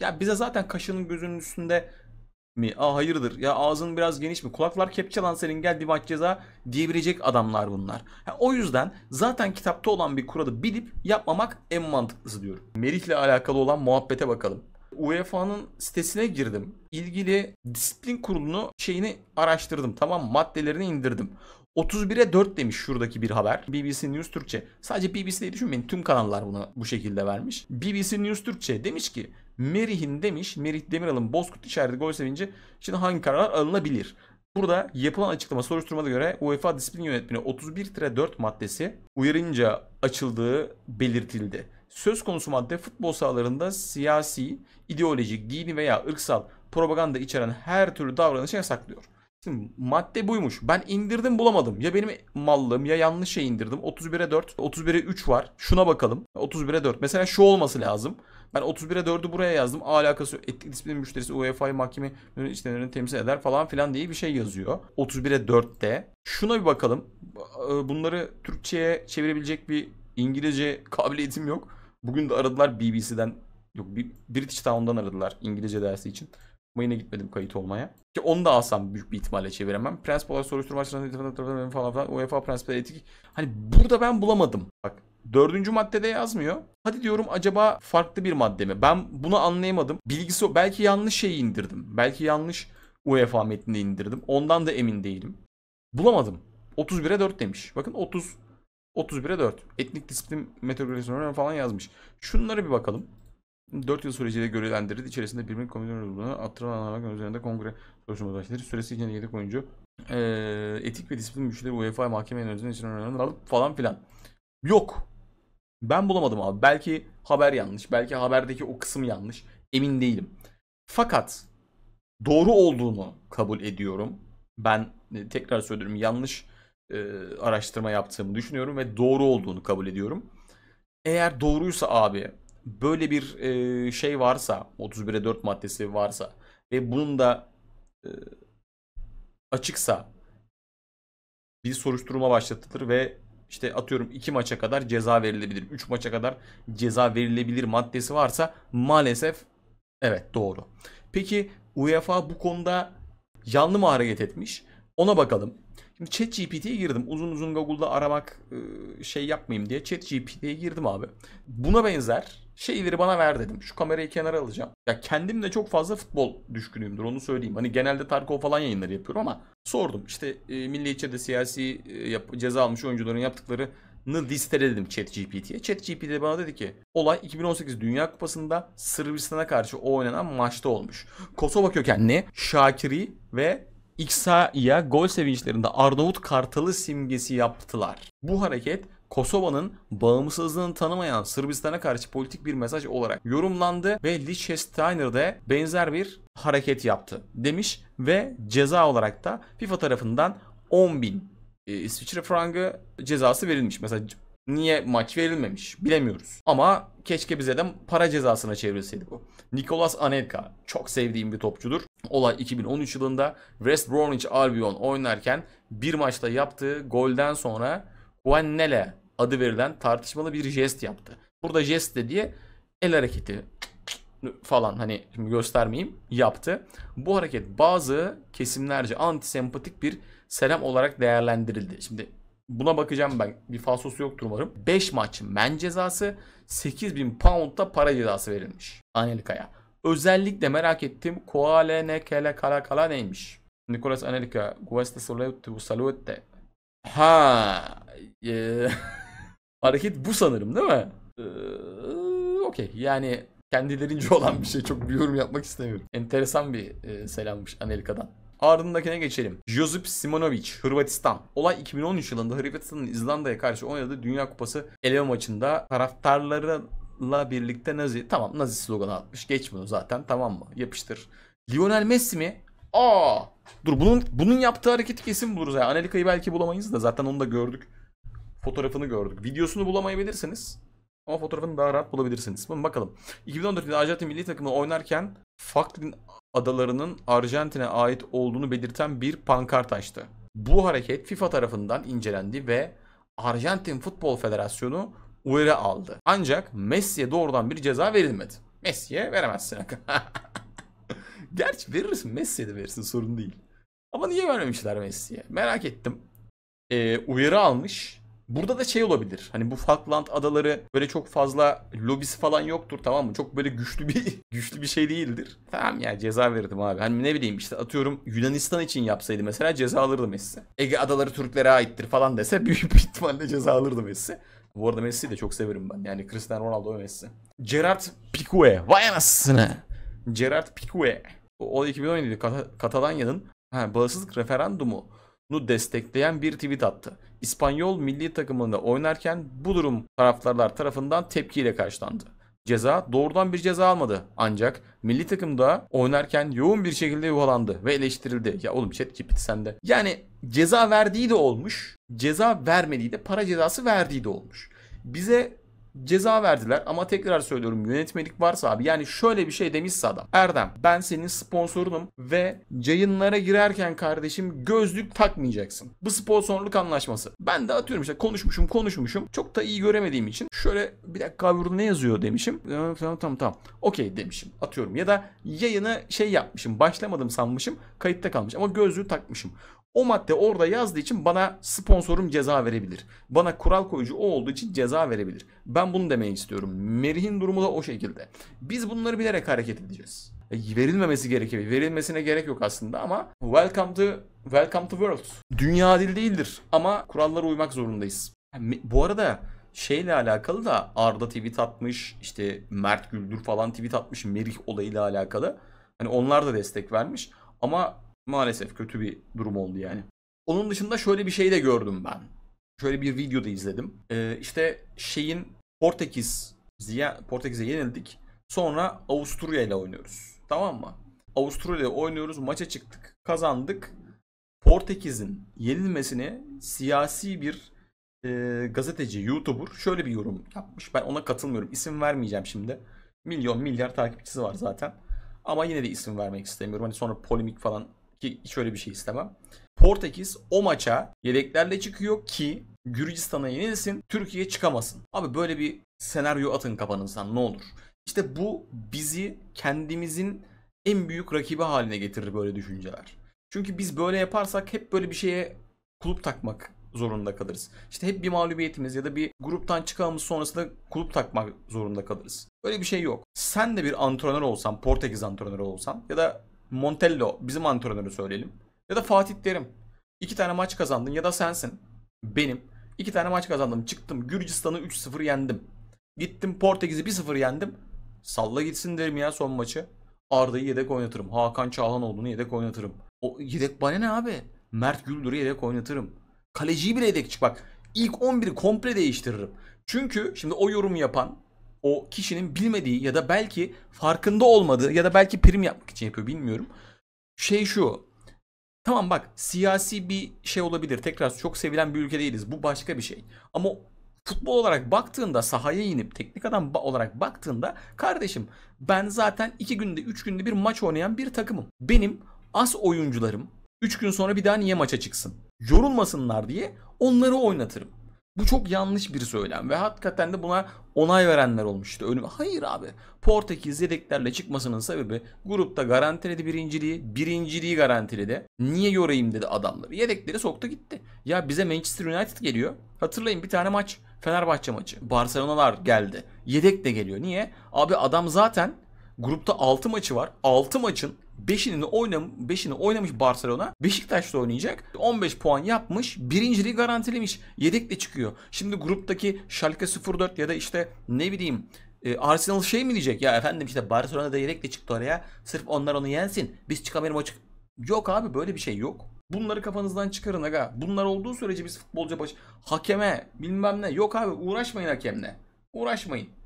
Ya bize zaten kaşının gözünün üstünde mi? Aa hayırdır? Ya ağzın biraz geniş mi? Kulaklar kepçe lan senin gel divaç ceza diyebilecek adamlar bunlar. Ha, o yüzden zaten kitapta olan bir kuralı bilip yapmamak en mantıklısı diyorum. Merih'le alakalı olan muhabbete bakalım. UEFA'nın sitesine girdim. İlgili disiplin kurulunu şeyini araştırdım. Tamam maddelerini indirdim. 31'e 4 demiş şuradaki bir haber. BBC News Türkçe. Sadece BBC'yi düşünmeyin tüm kanallar bunu bu şekilde vermiş. BBC News Türkçe demiş ki Merih'in demiş Merih Demiral'ın Bozkurt içeride gol sevinci için hangi kararlar alınabilir? Burada yapılan açıklama soruşturmada göre UEFA Disiplin Yönetmeni 31-4 maddesi uyarınca açıldığı belirtildi. Söz konusu madde futbol sahalarında siyasi, ideolojik, dini veya ırksal propaganda içeren her türlü davranışı yasaklıyor. Şimdi madde buymuş. Ben indirdim bulamadım. Ya benim mallığım ya yanlış şey indirdim. 31'e 4, 31'e 3 var. Şuna bakalım. 31'e 4. Mesela şu olması lazım. Ben 31'e 4'ü buraya yazdım. Alakası yok. Etnik disiplin müşterisi UEFA'yı mahkeme işlemlerini temsil eder falan filan diye bir şey yazıyor. 31'e 4'te. Şuna bir bakalım. E, bunları Türkçe'ye çevirebilecek bir İngilizce kabiliyetim yok. Bugün de aradılar BBC'den. Yok bir British Town'dan aradılar İngilizce dersi için. Ama yine gitmedim kayıt olmaya. Ki onu da alsam büyük bir ihtimalle çeviremem. Prensip olarak soruşturma açısından falan falan. UEFA prensipleri etik. Hani burada ben bulamadım. Bak Dördüncü maddede yazmıyor. Hadi diyorum acaba farklı bir madde mi? Ben bunu anlayamadım. Bilgisi belki yanlış şeyi indirdim. Belki yanlış UEFA metnini indirdim. Ondan da emin değilim. Bulamadım. 31'e 4 demiş. Bakın 30 31'e 4. Etnik disiplin meteorolojisi falan yazmış. Şunlara bir bakalım. 4 yıl süreciyle görevlendirildi. İçerisinde birbirinin komünyon olduğunu attırılan üzerinde kongre soruşturma başladı. Süresi içinde 7 oyuncu e, etik ve disiplin müşteri UEFA mahkeme yönetimine alıp falan filan. Yok. Ben bulamadım abi. Belki haber yanlış. Belki haberdeki o kısım yanlış. Emin değilim. Fakat doğru olduğunu kabul ediyorum. Ben e, tekrar söylüyorum yanlış e, araştırma yaptığımı düşünüyorum ve doğru olduğunu kabul ediyorum. Eğer doğruysa abi böyle bir e, şey varsa 31'e 4 maddesi varsa ve bunun da e, açıksa bir soruşturma başlatılır ve işte atıyorum 2 maça kadar ceza verilebilir, 3 maça kadar ceza verilebilir maddesi varsa maalesef evet doğru. Peki UEFA bu konuda yanlış mı hareket etmiş? Ona bakalım. Şimdi ChatGPT'ye girdim. Uzun uzun Google'da aramak e, şey yapmayayım diye ChatGPT'ye girdim abi. Buna benzer şeyleri bana ver dedim. Şu kamerayı kenara alacağım. Ya kendim de çok fazla futbol düşkünüyümdür onu söyleyeyim. Hani genelde Tarkov falan yayınları yapıyorum ama sordum. İşte e, milliyetçede siyasi e, ceza almış oyuncuların yaptıkları listeledim ChatGPT'ye. ChatGPT bana dedi ki olay 2018 Dünya Kupası'nda Sırbistan'a karşı oynanan maçta olmuş. Kosova kökenli Şakiri ve İksa'ya gol sevinçlerinde Arnavut Kartalı simgesi yaptılar. Bu hareket Kosova'nın bağımsızlığını tanımayan Sırbistan'a karşı politik bir mesaj olarak yorumlandı ve Liechtensteiner de benzer bir hareket yaptı demiş ve ceza olarak da FIFA tarafından 10 bin e, İsviçre frangı cezası verilmiş. Mesela Niye maç verilmemiş bilemiyoruz. Ama keşke bize de para cezasına çevrilseydi bu. Nicolas Anelka çok sevdiğim bir topçudur. Olay 2013 yılında West Bromwich Albion oynarken bir maçta yaptığı golden sonra Guannele adı verilen tartışmalı bir jest yaptı. Burada jest de diye el hareketi falan hani şimdi göstermeyeyim yaptı. Bu hareket bazı kesimlerce antisempatik bir selam olarak değerlendirildi. Şimdi Buna bakacağım ben. Bir falsosu yoktur umarım. 5 maç men cezası 8000 pound da para cezası verilmiş Anelka'ya. Özellikle merak ettim. Koale ne kele kala kala neymiş? Nicolas Anelka. Gueste salute bu salute. Ha. E, hareket bu sanırım değil mi? E, Okey. Yani kendilerince olan bir şey. Çok bir yorum yapmak istemiyorum. Enteresan bir e, selammış Anelka'dan. Ardındakine geçelim. Josip Simonovic, Hırvatistan. Olay 2013 yılında Hırvatistan'ın İzlanda'ya karşı oynadığı Dünya Kupası eleme maçında taraftarlarla birlikte Nazi, tamam Nazi sloganı atmış. Geç bunu zaten tamam mı? Yapıştır. Lionel Messi mi? Aa! Dur bunun bunun yaptığı hareketi kesin buluruz. Yani Anelika'yı belki bulamayız da zaten onu da gördük. Fotoğrafını gördük. Videosunu bulamayabilirsiniz. Ama fotoğrafını daha rahat bulabilirsiniz. Bunu bakalım. 2014'te Arjantin milli takımı oynarken Falkland adalarının Arjantin'e ait olduğunu belirten bir pankart açtı. Bu hareket FIFA tarafından incelendi ve Arjantin Futbol Federasyonu uyarı aldı. Ancak Messi'ye doğrudan bir ceza verilmedi. Messi'ye veremezsin. Gerçi verirsin Messi'ye de verirsin sorun değil. Ama niye vermemişler Messi'ye? Merak ettim. Ee, uyarı almış Burada da şey olabilir. Hani bu Falkland adaları böyle çok fazla lobisi falan yoktur tamam mı? Çok böyle güçlü bir güçlü bir şey değildir. Tamam ya ceza verirdim abi. Hani ne bileyim işte atıyorum Yunanistan için yapsaydı mesela ceza alırdı Messi. Ege adaları Türklere aittir falan dese büyük bir ihtimalle ceza alırdı Messi. Bu arada Messi'yi de çok severim ben. Yani Cristiano Ronaldo ve Messi. Gerard Pique. Vay anasını. Gerard Pique. O, o 2017 Kat- Katalanya'nın ha, bağımsızlık referandumu bunu destekleyen bir tweet attı. İspanyol milli takımında oynarken bu durum taraftarlar tarafından tepkiyle karşılandı. Ceza doğrudan bir ceza almadı ancak milli takımda oynarken yoğun bir şekilde yuvalandı ve eleştirildi. Ya oğlum chat GPT sende. Yani ceza verdiği de olmuş, ceza vermediği de para cezası verdiği de olmuş. Bize ceza verdiler ama tekrar söylüyorum yönetmelik varsa abi yani şöyle bir şey demişse adam. Erdem ben senin sponsorunum ve yayınlara girerken kardeşim gözlük takmayacaksın. Bu sponsorluk anlaşması. Ben de atıyorum işte konuşmuşum konuşmuşum. Çok da iyi göremediğim için şöyle bir dakika abi burada ne yazıyor demişim. Tamam tamam tamam. Okey demişim atıyorum. Ya da yayını şey yapmışım başlamadım sanmışım kayıtta kalmış ama gözlüğü takmışım. O madde orada yazdığı için bana sponsorum ceza verebilir. Bana kural koyucu o olduğu için ceza verebilir. Ben bunu demeye istiyorum. Merih'in durumu da o şekilde. Biz bunları bilerek hareket edeceğiz. E, verilmemesi gerekiyor. Verilmesine gerek yok aslında ama welcome to, welcome to world. Dünya dil değildir ama kurallara uymak zorundayız. Bu arada şeyle alakalı da Arda tweet atmış, işte Mert Güldür falan tweet atmış Merih olayıyla alakalı. Hani onlar da destek vermiş. Ama maalesef kötü bir durum oldu yani. Onun dışında şöyle bir şey de gördüm ben. Şöyle bir video da izledim. Ee, işte şeyin Portekiz Ziya Portekiz'e yenildik. Sonra Avusturya ile oynuyoruz. Tamam mı? Avusturya ile oynuyoruz. Maça çıktık. Kazandık. Portekiz'in yenilmesine siyasi bir e, gazeteci, YouTuber şöyle bir yorum yapmış. Ben ona katılmıyorum. İsim vermeyeceğim şimdi. Milyon milyar takipçisi var zaten. Ama yine de isim vermek istemiyorum. Hani sonra polemik falan ki hiç öyle bir şey istemem. Portekiz o maça yedeklerle çıkıyor ki Gürcistan'a yenilsin, Türkiye çıkamasın. Abi böyle bir senaryo atın kafanızdan ne olur. İşte bu bizi kendimizin en büyük rakibi haline getirir böyle düşünceler. Çünkü biz böyle yaparsak hep böyle bir şeye kulüp takmak zorunda kalırız. İşte hep bir mağlubiyetimiz ya da bir gruptan çıkamamız sonrasında kulüp takmak zorunda kalırız. Böyle bir şey yok. Sen de bir antrenör olsan, Portekiz antrenörü olsan ya da Montello bizim antrenörü söyleyelim. Ya da Fatih Terim. İki tane maç kazandın ya da sensin. Benim. İki tane maç kazandım. Çıktım Gürcistan'ı 3-0 yendim. Gittim Portekiz'i 1-0 yendim. Salla gitsin derim ya son maçı. Arda'yı yedek oynatırım. Hakan Çağlanoğlu'nu yedek oynatırım. O yedek bana ne abi? Mert Güldür'ü yedek oynatırım. Kaleciyi bile yedek çık bak. ilk 11'i komple değiştiririm. Çünkü şimdi o yorum yapan o kişinin bilmediği ya da belki farkında olmadığı ya da belki prim yapmak için yapıyor bilmiyorum. Şey şu. Tamam bak siyasi bir şey olabilir. Tekrar çok sevilen bir ülke değiliz. Bu başka bir şey. Ama futbol olarak baktığında sahaya inip teknik adam olarak baktığında kardeşim ben zaten 2 günde 3 günde bir maç oynayan bir takımım. Benim as oyuncularım 3 gün sonra bir daha niye maça çıksın? Yorulmasınlar diye onları oynatırım. Bu çok yanlış bir söylem ve hakikaten de buna onay verenler olmuştu. Önüme hayır abi. Portekiz yedeklerle çıkmasının sebebi grupta garantiledi birinciliği, birinciliği garantiledi. Niye yorayım dedi adamları. Yedekleri soktu gitti. Ya bize Manchester United geliyor. Hatırlayın bir tane maç Fenerbahçe maçı. Barcelona'lar geldi. Yedek de geliyor. Niye? Abi adam zaten grupta 6 maçı var. 6 maçın 5'ini oynam 5'ini oynamış Barcelona. Beşiktaş'ta oynayacak. 15 puan yapmış. Birinciliği garantilemiş. Yedekle çıkıyor. Şimdi gruptaki Schalke 04 ya da işte ne bileyim e, Arsenal şey mi diyecek? Ya efendim işte Barcelona da yedekle çıktı oraya. Sırf onlar onu yensin. Biz çıkamayalım açık. Yok abi böyle bir şey yok. Bunları kafanızdan çıkarın aga. Bunlar olduğu sürece biz futbolcu baş hakeme bilmem ne. Yok abi uğraşmayın hakemle. Uğraşmayın.